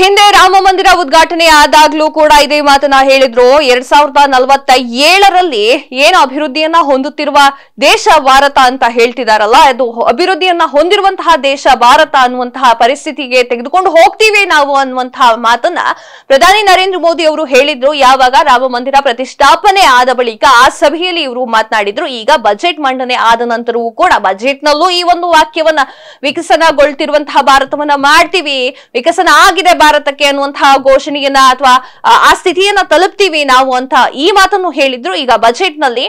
ಹಿಂದೆ ರಾಮ ಮಂದಿರ ಉದ್ಘಾಟನೆ ಆದಾಗ್ಲೂ ಕೂಡ ಇದೇ ಮಾತನ್ನ ಹೇಳಿದ್ರು ಎರಡ್ ಸಾವಿರದ ನಲವತ್ತ ಏಳರಲ್ಲಿ ಏನು ಅಭಿವೃದ್ಧಿಯನ್ನ ಹೊಂದುತ್ತಿರುವ ದೇಶ ಭಾರತ ಅಂತ ಹೇಳ್ತಿದಾರಲ್ಲ ಅದು ಅಭಿವೃದ್ಧಿಯನ್ನ ಹೊಂದಿರುವಂತಹ ದೇಶ ಭಾರತ ಅನ್ನುವಂತಹ ಪರಿಸ್ಥಿತಿಗೆ ತೆಗೆದುಕೊಂಡು ಹೋಗ್ತೀವಿ ನಾವು ಅನ್ನುವಂತಹ ಮಾತನ್ನ ಪ್ರಧಾನಿ ನರೇಂದ್ರ ಮೋದಿ ಅವರು ಹೇಳಿದ್ರು ಯಾವಾಗ ರಾಮ ಮಂದಿರ ಪ್ರತಿಷ್ಠಾಪನೆ ಆದ ಬಳಿಕ ಆ ಸಭೆಯಲ್ಲಿ ಇವರು ಮಾತನಾಡಿದ್ರು ಈಗ ಬಜೆಟ್ ಮಂಡನೆ ಆದ ನಂತರವೂ ಕೂಡ ಬಜೆಟ್ ನಲ್ಲೂ ಈ ಒಂದು ವಾಕ್ಯವನ್ನ ವಿಕಸನಗೊಳ್ತಿರುವಂತಹ ಭಾರತವನ್ನ ಮಾಡ್ತೀವಿ ವಿಕಸನ ಆಗಿದೆ ಭಾರತಕ್ಕೆ ಅನ್ನುವಂತಹ ಘೋಷಣೆಯನ್ನ ಅಥವಾ ಆ ಸ್ಥಿತಿಯನ್ನ ತಲುಪ್ತೀವಿ ನಾವು ಅಂತ ಈ ಮಾತನ್ನು ಹೇಳಿದ್ರು ಈಗ ಬಜೆಟ್ ನಲ್ಲಿ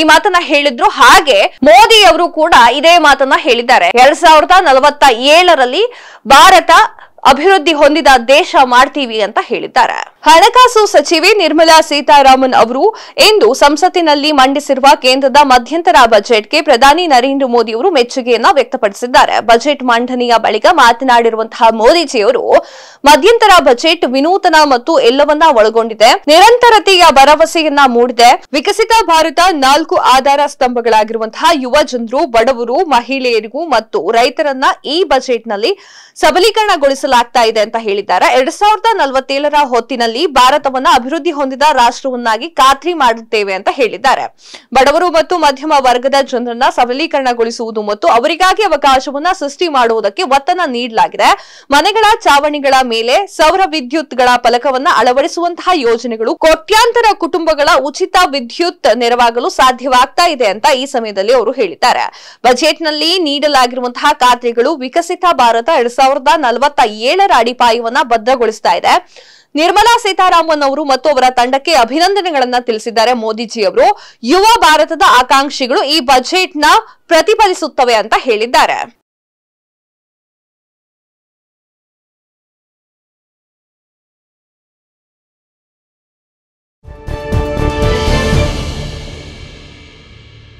ಈ ಮಾತನ್ನ ಹೇಳಿದ್ರು ಹಾಗೆ ಮೋದಿ ಅವರು ಕೂಡ ಇದೇ ಮಾತನ್ನ ಹೇಳಿದ್ದಾರೆ ಎರಡ್ ಸಾವಿರದ ನಲವತ್ತ ಏಳರಲ್ಲಿ ಭಾರತ ಅಭಿವೃದ್ಧಿ ಹೊಂದಿದ ದೇಶ ಮಾಡ್ತೀವಿ ಅಂತ ಹೇಳಿದ್ದಾರೆ ಹಣಕಾಸು ಸಚಿವೆ ನಿರ್ಮಲಾ ಸೀತಾರಾಮನ್ ಅವರು ಇಂದು ಸಂಸತ್ತಿನಲ್ಲಿ ಮಂಡಿಸಿರುವ ಕೇಂದ್ರದ ಮಧ್ಯಂತರ ಬಜೆಟ್ಗೆ ಪ್ರಧಾನಿ ನರೇಂದ್ರ ಮೋದಿ ಅವರು ಮೆಚ್ಚುಗೆಯನ್ನು ವ್ಯಕ್ತಪಡಿಸಿದ್ದಾರೆ ಬಜೆಟ್ ಮಂಡನೆಯ ಬಳಿಕ ಮಾತನಾಡಿರುವಂತಹ ಮೋದಿಜಿಯವರು ಮಧ್ಯಂತರ ಬಜೆಟ್ ವಿನೂತನ ಮತ್ತು ಎಲ್ಲವನ್ನ ಒಳಗೊಂಡಿದೆ ನಿರಂತರತೆಯ ಭರವಸೆಯನ್ನ ಮೂಡಿದೆ ವಿಕಸಿತ ಭಾರತ ನಾಲ್ಕು ಆಧಾರ ಸ್ತಂಭಗಳಾಗಿರುವಂತಹ ಯುವ ಬಡವರು ಮಹಿಳೆಯರಿಗೂ ಮತ್ತು ರೈತರನ್ನ ಈ ಬಜೆಟ್ನಲ್ಲಿ ಸಬಲೀಕರಣಗೊಳಿಸಲಾಗ್ತಾ ಇದೆ ಅಂತ ಹೇಳಿದ್ದಾರೆ ಎರಡ್ ಸಾವಿರದ ನಲವತ್ತೇಳರ ಹೊತ್ತಿನಲ್ಲಿ ಸಮಯದಲ್ಲಿ ಭಾರತವನ್ನು ಅಭಿವೃದ್ಧಿ ಹೊಂದಿದ ರಾಷ್ಟ್ರವನ್ನಾಗಿ ಖಾತ್ರಿ ಮಾಡುತ್ತೇವೆ ಅಂತ ಹೇಳಿದ್ದಾರೆ ಬಡವರು ಮತ್ತು ಮಧ್ಯಮ ವರ್ಗದ ಜನರನ್ನ ಸಬಲೀಕರಣಗೊಳಿಸುವುದು ಮತ್ತು ಅವರಿಗಾಗಿ ಅವಕಾಶವನ್ನ ಸೃಷ್ಟಿ ಮಾಡುವುದಕ್ಕೆ ಒತ್ತನ ನೀಡಲಾಗಿದೆ ಮನೆಗಳ ಚಾವಣಿಗಳ ಮೇಲೆ ಸೌರ ವಿದ್ಯುತ್ಗಳ ಫಲಕವನ್ನ ಅಳವಡಿಸುವಂತಹ ಯೋಜನೆಗಳು ಕೋಟ್ಯಾಂತರ ಕುಟುಂಬಗಳ ಉಚಿತ ವಿದ್ಯುತ್ ನೆರವಾಗಲು ಸಾಧ್ಯವಾಗ್ತಾ ಇದೆ ಅಂತ ಈ ಸಮಯದಲ್ಲಿ ಅವರು ಹೇಳಿದ್ದಾರೆ ಬಜೆಟ್ನಲ್ಲಿ ನೀಡಲಾಗಿರುವಂತಹ ಖಾತ್ರಿಗಳು ವಿಕಸಿತ ಭಾರತ ಎರಡ್ ಸಾವಿರದ ನಲವತ್ತ ಏಳರ ಅಡಿಪಾಯವನ್ನ ಬದ್ಧಗೊಳಿಸ್ತಾ ಇದೆ ನಿರ್ಮಲಾ ಸೀತಾರಾಮನ್ ಅವರು ಮತ್ತು ಅವರ ತಂಡಕ್ಕೆ ಅಭಿನಂದನೆಗಳನ್ನ ತಿಳಿಸಿದ್ದಾರೆ ಮೋದಿಜಿ ಅವರು ಯುವ ಭಾರತದ ಆಕಾಂಕ್ಷಿಗಳು ಈ ಬಜೆಟ್ನ ಪ್ರತಿಫಲಿಸುತ್ತವೆ ಅಂತ ಹೇಳಿದ್ದಾರೆ